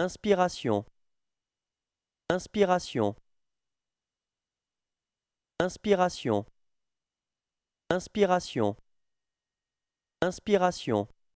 Inspiration. Inspiration. Inspiration. Inspiration. Inspiration.